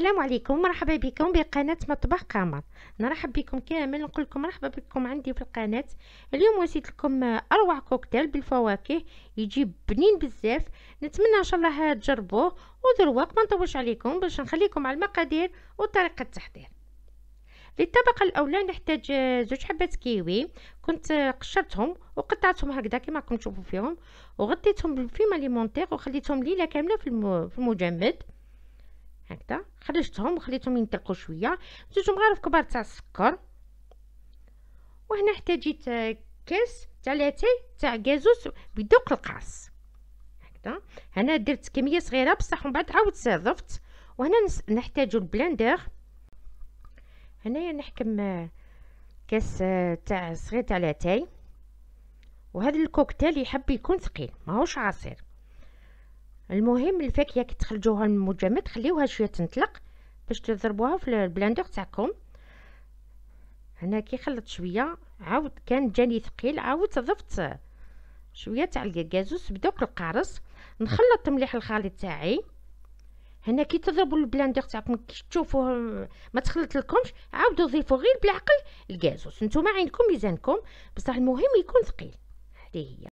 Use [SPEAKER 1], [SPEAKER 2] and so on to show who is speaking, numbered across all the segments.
[SPEAKER 1] السلام عليكم مرحبا بكم بقناة مطبخ قمر نرحب بكم كامل نقول لكم مرحبا بكم عندي في القناة اليوم وزيت لكم اروع كوكتيل بالفواكه يجي بنين بزاف نتمنى ان شاء الله تجربوه ودروك ما نطولش عليكم باش نخليكم على المقادير وطريقة التحضير للطبقة الأولى نحتاج زوج حبات كيوي كنت قشرتهم وقطعتهم هكذا كما راكم تشوفوا فيهم وغطيتهم بالفيما ليمونتيغ وخليتهم ليلة كاملة في المجمد هكذا خرجتهم وخليتهم ينطلقوا شويه غير في كبار تاع السكر وهنا احتاجيت آه، كاس تاع لاتاي تاع غازوس بدوق القاص هكذا هنا درت كميه صغيره بصح ومن بعد عاودت ضفت وهنا نحتاجو البلندر هنايا نحكم آه، كاس آه، تاع صغير تاع لاتاي وهذا الكوكتيل يحب يكون ثقيل ماهوش عصير المهم الفاكهه كي تخرجوها من المجمد خليوها شويه تنطلق باش تضربوها في البلاندور تاعكم هنا كي خلط شويه عاود كان جاني ثقيل عاود ضفت شويه تاع الكازوس بدوك القارص نخلط مليح الخليط تاعي هنا كي تضربوا البلاندور تاعكم كي تشوفوه ما تخلط لكمش عاودوا ضيفوا غير بالعقل الكازوس نتوما عينكم ميزانكم بصح المهم يكون ثقيل هذه هي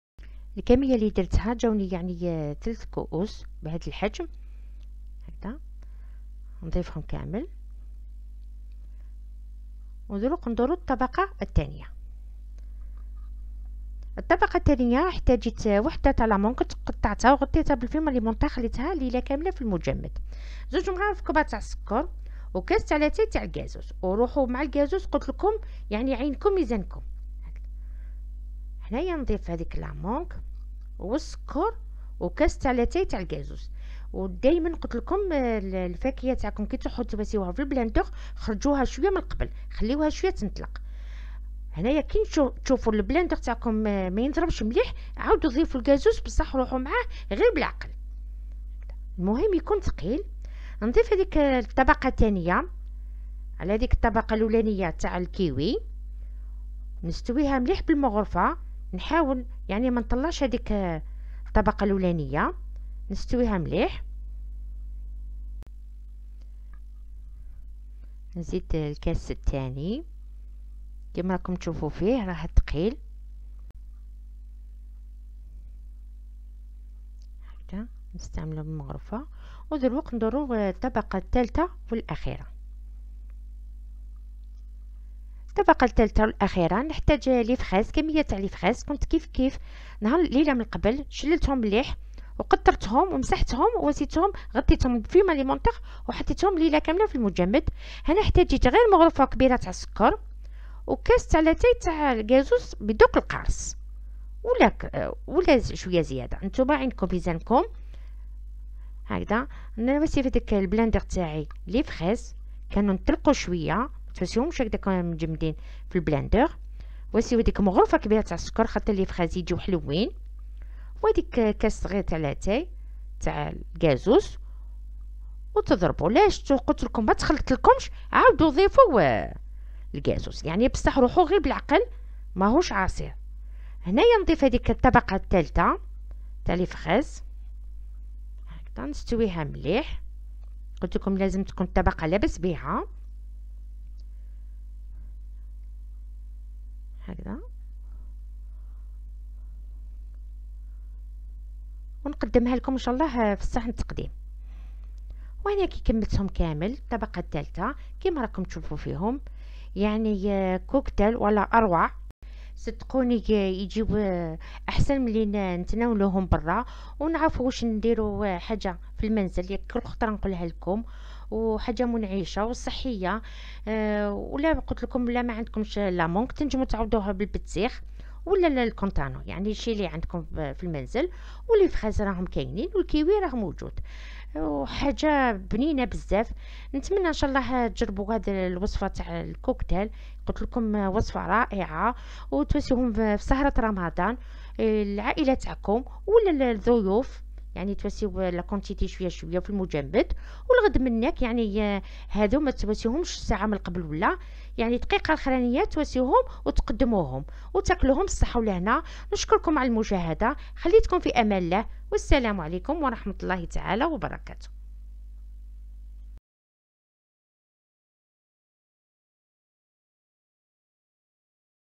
[SPEAKER 1] الكميه اللي درتها جاوني يعني ثلاث كؤوس بهذا الحجم هكذا نضيفهم كامل ودروك ندورو الطبقه الثانيه الطبقه الثانيه احتاجت وحده تاع لامون قطعتها وغطيتها بالفيلم ليمونطا خليتها ليله كامله في المجمد زوج مغارف كبار تاع السكر وكاس تاع لاتاي تاع الكازوز وروحوا مع الكازوز قلت لكم يعني عينكم ميزانكم هنايا نضيف هذيك لامونغ والسكر وكاس تاع لاتاي تاع الكازوز ودائما قلت لكم آه، الفاكهه تاعكم كي تروحوا تبسيوها في البلاندور خرجوها شويه من قبل خليوها شويه تنطلق هنايا كي تشوفوا البلاندور تاعكم آه، ما ينضربش مليح عاودوا ضيفوا الكازوز بصح روحوا معاه غير بالعقل المهم يكون ثقيل نضيف هذيك آه، الطبقه الثانيه على هذيك الطبقه الاولانيه تاع الكيوي نستويها مليح بالمغرفه نحاول يعني ما نطلعش هذيك الطبقه الاولانيه نستويها مليح نزيد الكاس الثاني كما راكم تشوفوا فيه راه ثقيل هكذا نستعملو بالمغرفه ودروك نضرو الطبقه الثالثه والاخيره الطبقة الثالثة والأخيرة نحتاج فخاز كمية تاع فخاز كنت كيف كيف نهار ليلة من قبل شللتهم مليح وقطرتهم ومسحتهم وزيتهم غطيتهم بفيما لي مونطيغ وحطيتهم ليله كامله في المجمد هنا احتاجيت غير مغرفه كبيره تاع السكر وكاس تاع لاتاي تاع الكازوس بدوك القارص ولا ولا شويه زياده نتوما عندكم بيزانكم هكذا انا في هذاك البلاندر تاعي لي فخاز كانوا نطلقوا شويه تحسهم كداك مجمدين في البلندر وسيو ديك مغرفه كبيره تاع السكر خاطر لي فخازي يجيو حلوين وديك كاس صغير تاع لاتاي تاع الكازوس وتضربوا لاش قلت لكم ما تخلط لكمش عاودوا ضيفوا الكازوس يعني بصح روحوا غير بالعقل ماهوش عصير هنايا نضيف هذيك الطبقه الثالثه تاع لي فخاز هكذا نستويها مليح قلت لكم لازم تكون الطبقه لابس بها هكذا ونقدمها لكم ان شاء الله في الصحن التقديم وهنا كي كملتهم كامل الطبقه الثالثه كما راكم تشوفوا فيهم يعني آه، كوكتيل ولا اروع صدقوني آه، يجيو آه، احسن ملي نتناولوهم برا ونعرفوا واش نديروا حاجه في المنزل ياك كل خطره نقولها لكم وحاجه منعشه وصحيه آه، ولا قلت لكم لا ما عندكمش لا مونك تنجموا تعوضوها بالبتسيخ ولا الكونتانو يعني الشيء اللي عندكم في المنزل في فخاز راهم كاينين والكيوي راه موجود وحاجه بنينه بزاف نتمنى ان شاء الله تجربوا هذه الوصفه تاع الكوكتيل قلت لكم وصفه رائعه وتوسيهم في سهره رمضان العائله تاعكم ولا الضيوف يعني تواسيو لا كونتيتي شويه شويه في المجمد والغد منك يعني هادو ما تواسيهمش ساعه من قبل ولا يعني دقيقه الاخرانيه تواسيوهم وتقدموهم وتاكلوهم بالصحه ولهنا نشكركم على المشاهده خليتكم في امان الله والسلام عليكم ورحمه الله تعالى وبركاته